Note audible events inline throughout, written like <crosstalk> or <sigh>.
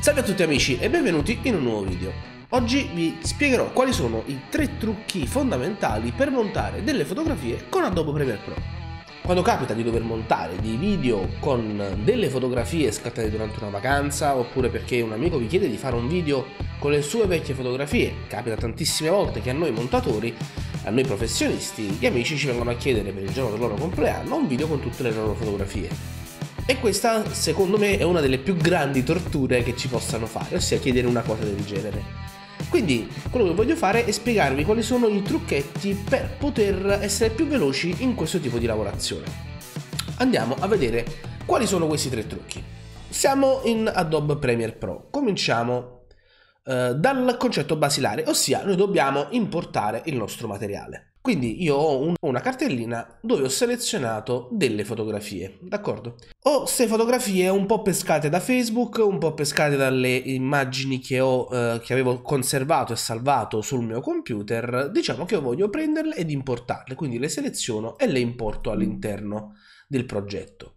Salve a tutti amici e benvenuti in un nuovo video. Oggi vi spiegherò quali sono i tre trucchi fondamentali per montare delle fotografie con Adobe Premiere Pro. Quando capita di dover montare dei video con delle fotografie scattate durante una vacanza oppure perché un amico vi chiede di fare un video con le sue vecchie fotografie, capita tantissime volte che a noi montatori a noi professionisti, gli amici ci vengono a chiedere per il giorno del loro compleanno un video con tutte le loro fotografie. E questa, secondo me, è una delle più grandi torture che ci possano fare, ossia chiedere una cosa del genere. Quindi quello che voglio fare è spiegarvi quali sono i trucchetti per poter essere più veloci in questo tipo di lavorazione. Andiamo a vedere quali sono questi tre trucchi. Siamo in Adobe Premiere Pro. Cominciamo eh, dal concetto basilare, ossia noi dobbiamo importare il nostro materiale. Quindi io ho un, una cartellina dove ho selezionato delle fotografie, d'accordo? Ho queste fotografie un po' pescate da Facebook, un po' pescate dalle immagini che, ho, eh, che avevo conservato e salvato sul mio computer, diciamo che io voglio prenderle ed importarle, quindi le seleziono e le importo all'interno del progetto.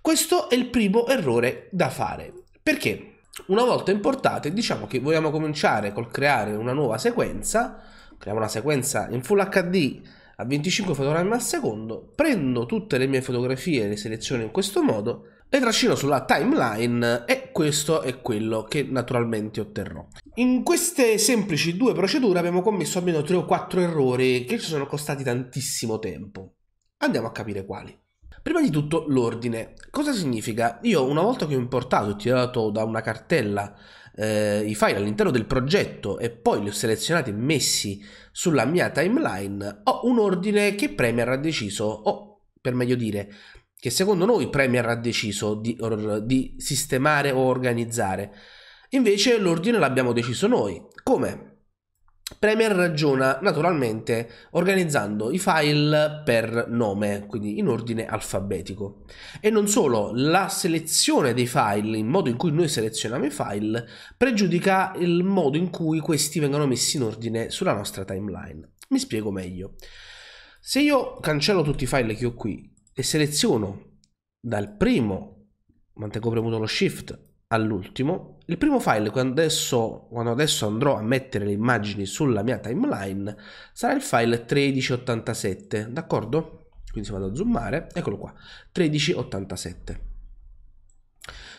Questo è il primo errore da fare, perché una volta importate diciamo che vogliamo cominciare col creare una nuova sequenza, creiamo una sequenza in full HD a 25 fotogrammi al secondo, prendo tutte le mie fotografie, le seleziono in questo modo, le trascino sulla timeline e questo è quello che naturalmente otterrò. In queste semplici due procedure abbiamo commesso almeno 3 o 4 errori che ci sono costati tantissimo tempo. Andiamo a capire quali. Prima di tutto l'ordine. Cosa significa? Io una volta che ho importato e tirato da una cartella eh, i file all'interno del progetto e poi li ho selezionati e messi sulla mia timeline, ho un ordine che Premiere ha deciso, o per meglio dire, che secondo noi Premiere ha deciso di, or, di sistemare o organizzare. Invece l'ordine l'abbiamo deciso noi. Come? Premiere ragiona naturalmente organizzando i file per nome, quindi in ordine alfabetico. E non solo, la selezione dei file, il modo in cui noi selezioniamo i file, pregiudica il modo in cui questi vengono messi in ordine sulla nostra timeline. Mi spiego meglio. Se io cancello tutti i file che ho qui e seleziono dal primo, mantengo premuto lo shift, all'ultimo, il primo file, quando adesso, quando adesso, andrò a mettere le immagini sulla mia timeline, sarà il file 1387, d'accordo? Quindi se vado a zoomare, eccolo qua, 1387.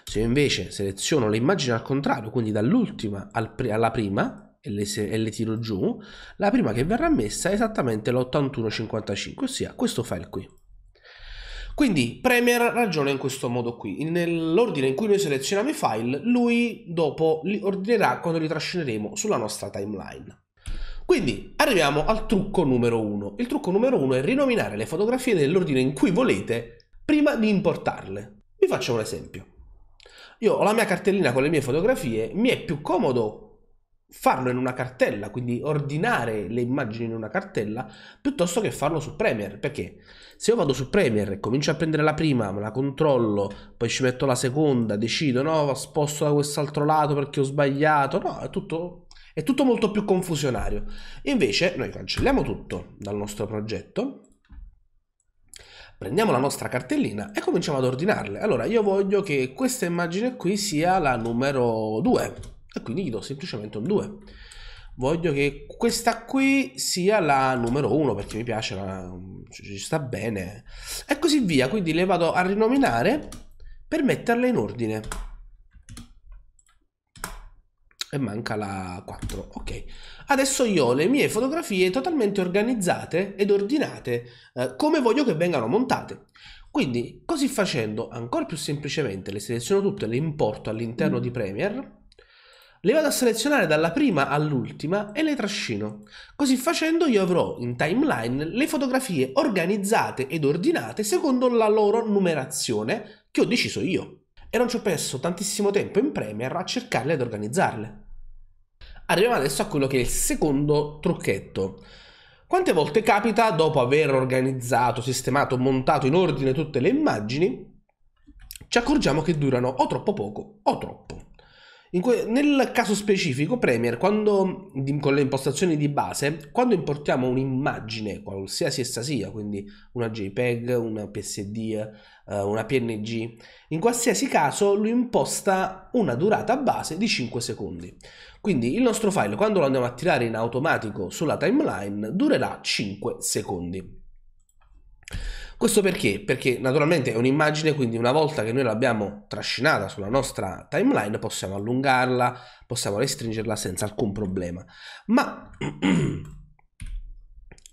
Se io invece seleziono le immagini al contrario, quindi dall'ultima alla prima, e le, e le tiro giù, la prima che verrà messa è esattamente l'8155, ossia questo file qui. Quindi Premier ragiona in questo modo qui, nell'ordine in cui noi selezioniamo i file, lui dopo li ordinerà quando li trascineremo sulla nostra timeline. Quindi arriviamo al trucco numero 1. Il trucco numero 1 è rinominare le fotografie nell'ordine in cui volete prima di importarle. Vi faccio un esempio. Io ho la mia cartellina con le mie fotografie, mi è più comodo farlo in una cartella, quindi ordinare le immagini in una cartella, piuttosto che farlo su Premiere, perché se io vado su Premiere e comincio a prendere la prima, me la controllo, poi ci metto la seconda, decido no, sposto da quest'altro lato perché ho sbagliato, no, è tutto, è tutto molto più confusionario. Invece noi cancelliamo tutto dal nostro progetto, prendiamo la nostra cartellina e cominciamo ad ordinarle. Allora io voglio che questa immagine qui sia la numero 2 e quindi gli do semplicemente un 2 voglio che questa qui sia la numero 1 perché mi piace la, mm, cioè, ci sta bene e così via quindi le vado a rinominare per metterle in ordine e manca la 4 ok adesso io ho le mie fotografie totalmente organizzate ed ordinate eh, come voglio che vengano montate quindi così facendo ancora più semplicemente le seleziono tutte le importo all'interno di Premiere le vado a selezionare dalla prima all'ultima e le trascino. Così facendo io avrò in timeline le fotografie organizzate ed ordinate secondo la loro numerazione che ho deciso io. E non ci ho perso tantissimo tempo in Premiere a cercarle ed organizzarle. Arriviamo adesso a quello che è il secondo trucchetto. Quante volte capita, dopo aver organizzato, sistemato, montato in ordine tutte le immagini, ci accorgiamo che durano o troppo poco o troppo. Que- nel caso specifico Premiere, quando, con le impostazioni di base, quando importiamo un'immagine, qualsiasi essa sia, quindi una JPEG, una PSD, eh, una PNG, in qualsiasi caso lui imposta una durata base di 5 secondi. Quindi il nostro file, quando lo andiamo a tirare in automatico sulla timeline, durerà 5 secondi. Questo perché? Perché naturalmente è un'immagine, quindi una volta che noi l'abbiamo trascinata sulla nostra timeline possiamo allungarla, possiamo restringerla senza alcun problema. Ma <clears throat>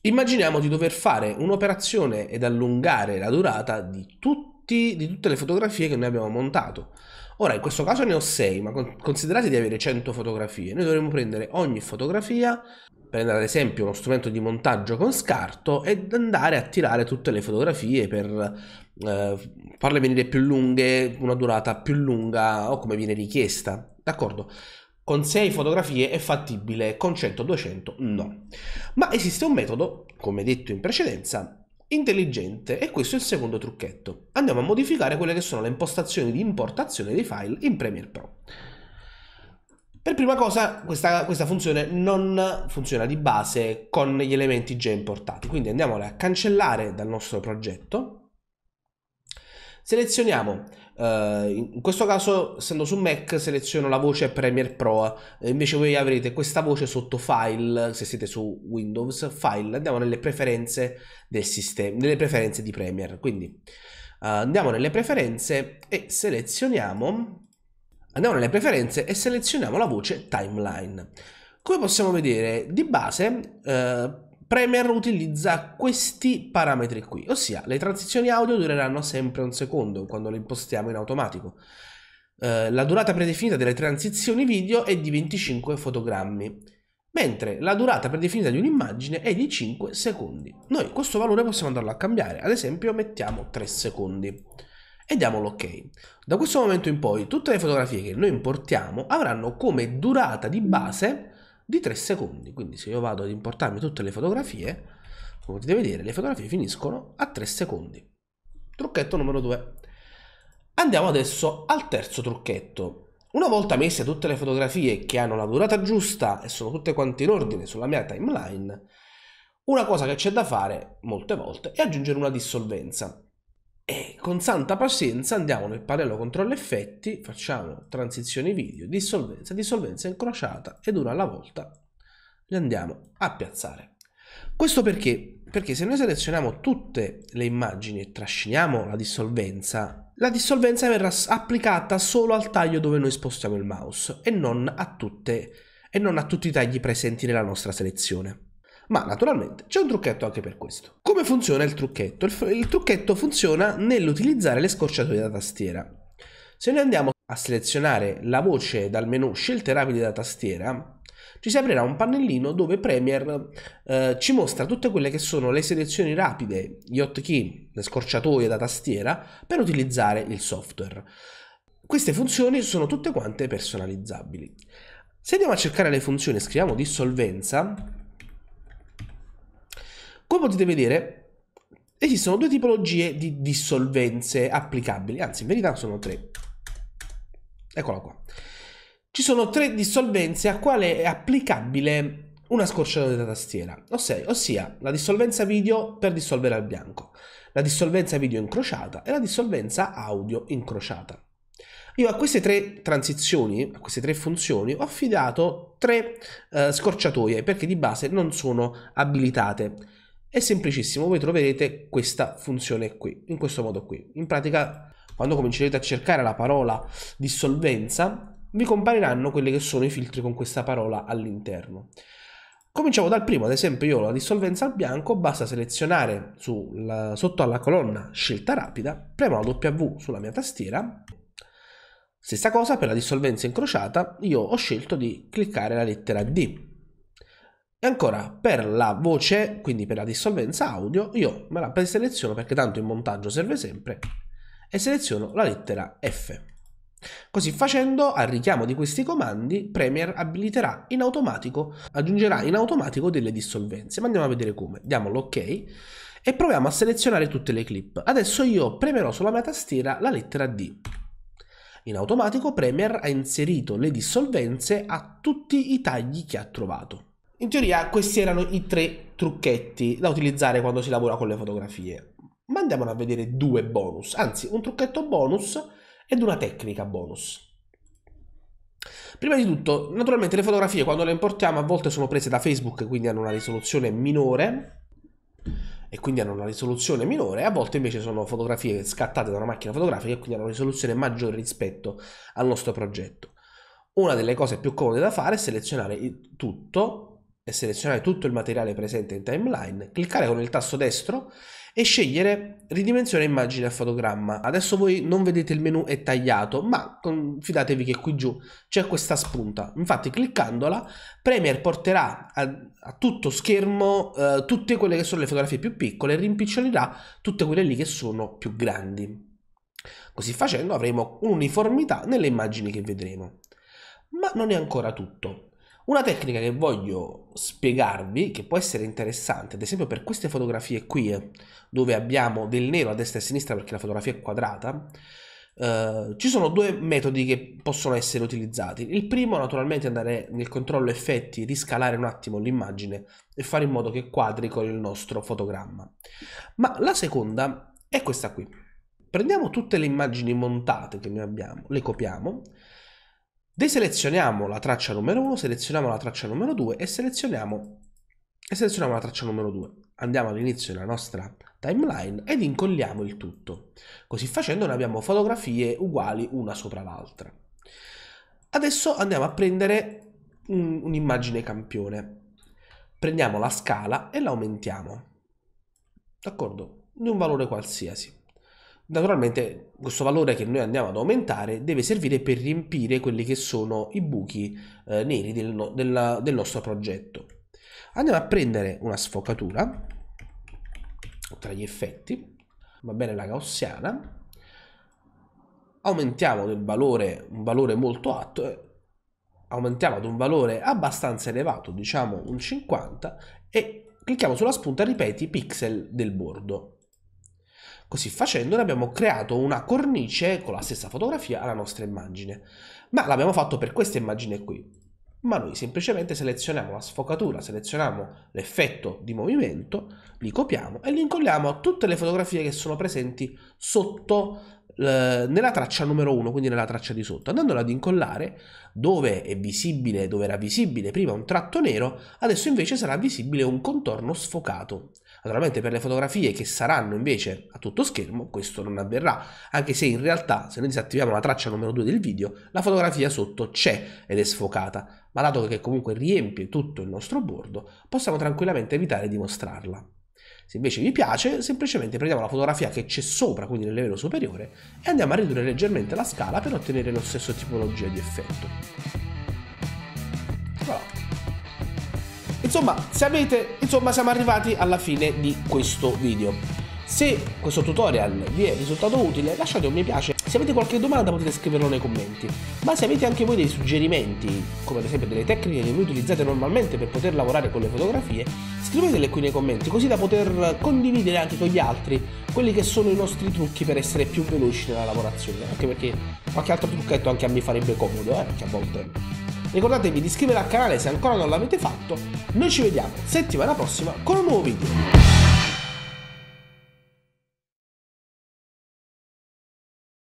immaginiamo di dover fare un'operazione ed allungare la durata di, tutti, di tutte le fotografie che noi abbiamo montato. Ora, in questo caso ne ho 6, ma considerate di avere 100 fotografie. Noi dovremmo prendere ogni fotografia, prendere ad esempio uno strumento di montaggio con scarto ed andare a tirare tutte le fotografie per eh, farle venire più lunghe, una durata più lunga o come viene richiesta. D'accordo? Con 6 fotografie è fattibile, con 100-200 no. Ma esiste un metodo, come detto in precedenza, intelligente e questo è il secondo trucchetto. Andiamo a modificare quelle che sono le impostazioni di importazione dei file in Premiere Pro. Per prima cosa questa, questa funzione non funziona di base con gli elementi già importati, quindi andiamole a cancellare dal nostro progetto. Selezioniamo Uh, in questo caso, essendo su Mac, seleziono la voce Premiere Pro, invece voi avrete questa voce sotto File, se siete su Windows, File, andiamo nelle preferenze del sistema, nelle preferenze di Premiere, quindi uh, andiamo nelle preferenze e selezioniamo, andiamo nelle preferenze e selezioniamo la voce Timeline. Come possiamo vedere, di base... Uh, Premier utilizza questi parametri qui, ossia le transizioni audio dureranno sempre un secondo quando le impostiamo in automatico. Eh, la durata predefinita delle transizioni video è di 25 fotogrammi, mentre la durata predefinita di un'immagine è di 5 secondi. Noi questo valore possiamo andarlo a cambiare, ad esempio mettiamo 3 secondi e diamo l'ok. Da questo momento in poi tutte le fotografie che noi importiamo avranno come durata di base di 3 secondi. Quindi se io vado ad importarmi tutte le fotografie, come potete vedere, le fotografie finiscono a 3 secondi. Trucchetto numero 2. Andiamo adesso al terzo trucchetto. Una volta messe tutte le fotografie che hanno la durata giusta e sono tutte quante in ordine sulla mia timeline, una cosa che c'è da fare molte volte è aggiungere una dissolvenza. E con santa pazienza andiamo nel pannello controllo effetti, facciamo transizioni video, dissolvenza, dissolvenza incrociata ed una alla volta le andiamo a piazzare. Questo perché? Perché se noi selezioniamo tutte le immagini e trasciniamo la dissolvenza, la dissolvenza verrà applicata solo al taglio dove noi spostiamo il mouse e non a, tutte, e non a tutti i tagli presenti nella nostra selezione ma naturalmente c'è un trucchetto anche per questo. Come funziona il trucchetto? Il, il trucchetto funziona nell'utilizzare le scorciatoie da tastiera. Se noi andiamo a selezionare la voce dal menu scelte rapide da tastiera, ci si aprirà un pannellino dove Premiere eh, ci mostra tutte quelle che sono le selezioni rapide, gli hotkey, le scorciatoie da tastiera per utilizzare il software. Queste funzioni sono tutte quante personalizzabili. Se andiamo a cercare le funzioni e scriviamo dissolvenza, come potete vedere, esistono due tipologie di dissolvenze applicabili, anzi in verità sono tre. Eccola qua. Ci sono tre dissolvenze a quale è applicabile una scorciatoia da tastiera, ossia, ossia, la dissolvenza video per dissolvere al bianco, la dissolvenza video incrociata e la dissolvenza audio incrociata. Io a queste tre transizioni, a queste tre funzioni, ho affidato tre eh, scorciatoie perché di base non sono abilitate. È semplicissimo, voi troverete questa funzione qui, in questo modo qui. In pratica, quando comincerete a cercare la parola dissolvenza, vi compariranno quelli che sono i filtri con questa parola all'interno. Cominciamo dal primo, ad esempio io ho la dissolvenza al bianco, basta selezionare sulla, sotto alla colonna scelta rapida, premo la W sulla mia tastiera, stessa cosa per la dissolvenza incrociata, io ho scelto di cliccare la lettera D e ancora per la voce, quindi per la dissolvenza audio, io me la preseleziono perché tanto il montaggio serve sempre e seleziono la lettera F. Così facendo, al richiamo di questi comandi, Premiere abiliterà in automatico, aggiungerà in automatico delle dissolvenze. Ma andiamo a vedere come. Diamo l'ok e proviamo a selezionare tutte le clip. Adesso io premerò sulla mia tastiera la lettera D. In automatico Premiere ha inserito le dissolvenze a tutti i tagli che ha trovato. In teoria questi erano i tre trucchetti da utilizzare quando si lavora con le fotografie. Ma andiamo a vedere due bonus, anzi un trucchetto bonus ed una tecnica bonus. Prima di tutto, naturalmente le fotografie quando le importiamo a volte sono prese da Facebook, quindi hanno una risoluzione minore e quindi hanno una risoluzione minore, a volte invece sono fotografie scattate da una macchina fotografica e quindi hanno una risoluzione maggiore rispetto al nostro progetto. Una delle cose più comode da fare è selezionare tutto, e selezionare tutto il materiale presente in timeline, cliccare con il tasto destro e scegliere ridimensione immagine a fotogramma. Adesso voi non vedete il menu è tagliato, ma fidatevi che qui giù c'è questa spunta. Infatti cliccandola Premiere porterà a, a tutto schermo eh, tutte quelle che sono le fotografie più piccole e rimpicciolirà tutte quelle lì che sono più grandi. Così facendo avremo uniformità nelle immagini che vedremo. Ma non è ancora tutto. Una tecnica che voglio spiegarvi, che può essere interessante, ad esempio per queste fotografie qui, eh, dove abbiamo del nero a destra e a sinistra perché la fotografia è quadrata, eh, ci sono due metodi che possono essere utilizzati. Il primo naturalmente è andare nel controllo effetti, riscalare un attimo l'immagine e fare in modo che quadri con il nostro fotogramma. Ma la seconda è questa qui. Prendiamo tutte le immagini montate che noi abbiamo, le copiamo, deselezioniamo la traccia numero 1, selezioniamo la traccia numero 2 e selezioniamo, e selezioniamo la traccia numero 2. Andiamo all'inizio della nostra timeline ed incolliamo il tutto. Così facendo ne abbiamo fotografie uguali una sopra l'altra. Adesso andiamo a prendere un'immagine campione. Prendiamo la scala e la aumentiamo. D'accordo? Di un valore qualsiasi. Naturalmente questo valore che noi andiamo ad aumentare deve servire per riempire quelli che sono i buchi eh, neri del, no, della, del nostro progetto. Andiamo a prendere una sfocatura tra gli effetti, va bene la gaussiana, aumentiamo del valore, un valore molto alto, eh, aumentiamo ad un valore abbastanza elevato, diciamo un 50, e clicchiamo sulla spunta, ripeti, pixel del bordo. Così facendo ne abbiamo creato una cornice con la stessa fotografia alla nostra immagine. Ma l'abbiamo fatto per questa immagine qui. Ma noi semplicemente selezioniamo la sfocatura, selezioniamo l'effetto di movimento, li copiamo e li incolliamo a tutte le fotografie che sono presenti sotto eh, nella traccia numero 1, quindi nella traccia di sotto, andandola ad incollare dove è visibile, dove era visibile prima un tratto nero, adesso invece sarà visibile un contorno sfocato. Naturalmente per le fotografie che saranno invece a tutto schermo questo non avverrà, anche se in realtà se noi disattiviamo la traccia numero 2 del video, la fotografia sotto c'è ed è sfocata, ma dato che comunque riempie tutto il nostro bordo, possiamo tranquillamente evitare di mostrarla. Se invece vi piace, semplicemente prendiamo la fotografia che c'è sopra, quindi nel livello superiore, e andiamo a ridurre leggermente la scala per ottenere lo stesso tipologia di effetto. Voilà. Insomma, sapete, insomma, siamo arrivati alla fine di questo video. Se questo tutorial vi è risultato utile, lasciate un mi piace. Se avete qualche domanda potete scriverlo nei commenti. Ma se avete anche voi dei suggerimenti, come ad esempio delle tecniche che voi utilizzate normalmente per poter lavorare con le fotografie, scrivetele qui nei commenti così da poter condividere anche con gli altri quelli che sono i nostri trucchi per essere più veloci nella lavorazione. Anche perché qualche altro trucchetto anche a me farebbe comodo, eh, perché a volte Ricordatevi di iscrivervi al canale se ancora non l'avete fatto. Noi ci vediamo settimana prossima con un nuovo video.